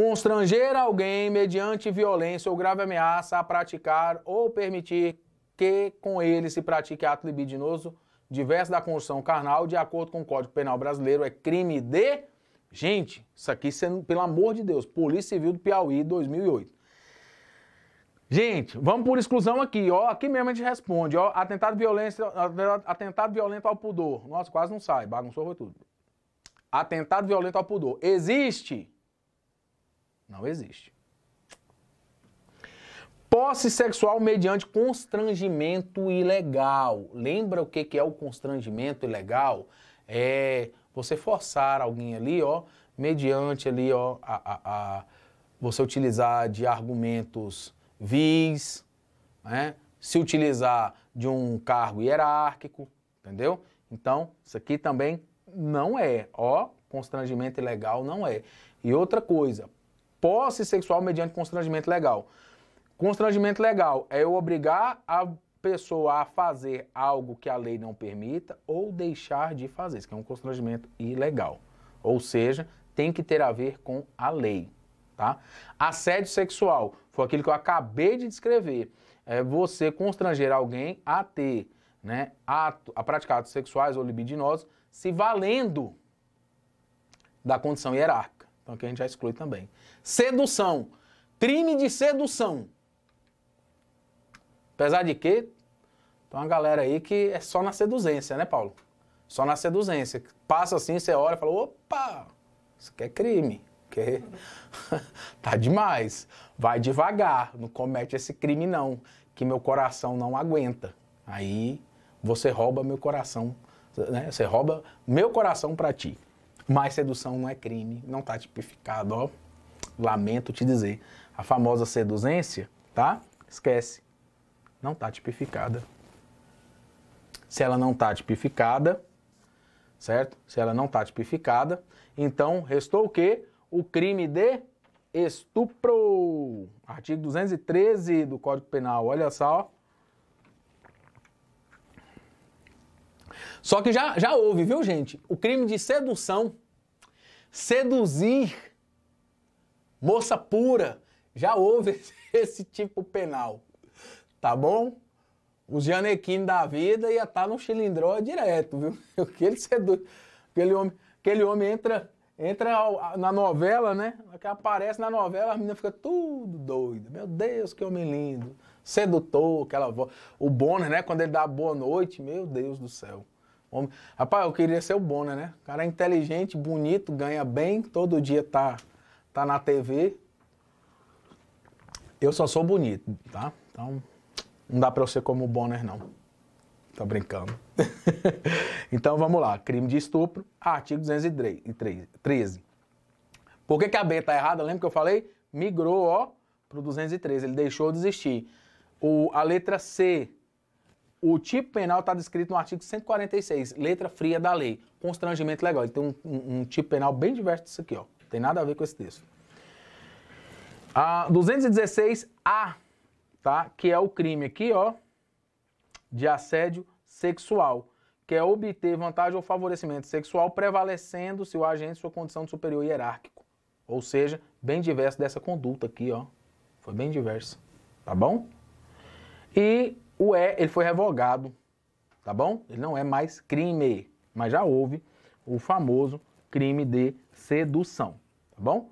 Constranger alguém mediante violência ou grave ameaça a praticar ou permitir que com ele se pratique ato libidinoso diverso da construção carnal, de acordo com o Código Penal Brasileiro, é crime de. Gente, isso aqui, pelo amor de Deus, Polícia Civil do Piauí, 2008. Gente, vamos por exclusão aqui, ó. Aqui mesmo a gente responde, ó. Atentado, violência, atentado violento ao pudor. Nossa, quase não sai, bagunçou foi tudo. Atentado violento ao pudor. Existe não existe. Posse sexual mediante constrangimento ilegal. Lembra o que, que é o constrangimento ilegal? É você forçar alguém ali, ó, mediante ali, ó, a, a, a você utilizar de argumentos vis, né? se utilizar de um cargo hierárquico, entendeu? Então, isso aqui também não é, ó, constrangimento ilegal não é. E outra coisa, posse sexual mediante constrangimento legal. Constrangimento legal é eu obrigar a pessoa a fazer algo que a lei não permita ou deixar de fazer. Isso é um constrangimento ilegal. Ou seja, tem que ter a ver com a lei. Tá? Assédio sexual foi aquilo que eu acabei de descrever. É você constranger alguém a ter, né, ato, a praticar atos sexuais ou libidinosos se valendo da condição hierárquica. Então aqui a gente já exclui também. Sedução. Crime de sedução. Apesar de que tem uma galera aí que é só na seduzência, né, Paulo? Só na seduzência. Passa assim, você olha e fala: opa, isso aqui é crime. Porque tá demais. Vai devagar, não comete esse crime, não, que meu coração não aguenta. Aí você rouba meu coração, né? Você rouba meu coração para ti. Mas sedução não é crime, não está tipificado, ó. Lamento te dizer. A famosa seduzência, tá? Esquece. Não está tipificada. Se ela não está tipificada, certo? Se ela não está tipificada, então restou o quê? O crime de estupro. Artigo 213 do Código Penal. Olha só. ó. Só que já, já houve, viu, gente? O crime de sedução, seduzir moça pura, já houve esse tipo penal, tá bom? Os Janequim da vida ia estar tá no cilindró direto, viu? Aquele seduz, aquele homem, aquele homem entra entra na novela, né? Que aparece na novela, a menina fica tudo doida. Meu Deus, que homem lindo sedutor, aquela voz. O Bonner, né? Quando ele dá boa noite, meu Deus do céu. Homem... Rapaz, eu queria ser o Bonner, né? O cara é inteligente, bonito, ganha bem, todo dia tá, tá na TV. Eu só sou bonito, tá? Então, não dá pra eu ser como o Bonner, não. Tô brincando. então, vamos lá. Crime de estupro, artigo 213. Por que, que a B tá errada? Lembra que eu falei? Migrou, ó, pro 213. Ele deixou de o, a letra C. O tipo penal está descrito no artigo 146, letra fria da lei. Constrangimento legal. Ele tem um, um, um tipo penal bem diverso disso aqui, ó. Tem nada a ver com esse texto. A 216A, tá? Que é o crime aqui, ó, de assédio sexual, que é obter vantagem ou favorecimento sexual prevalecendo se o agente sua condição de superior hierárquico. Ou seja, bem diverso dessa conduta aqui, ó. Foi bem diverso, tá bom? E o E, ele foi revogado, tá bom? Ele não é mais crime, mas já houve o famoso crime de sedução, tá bom?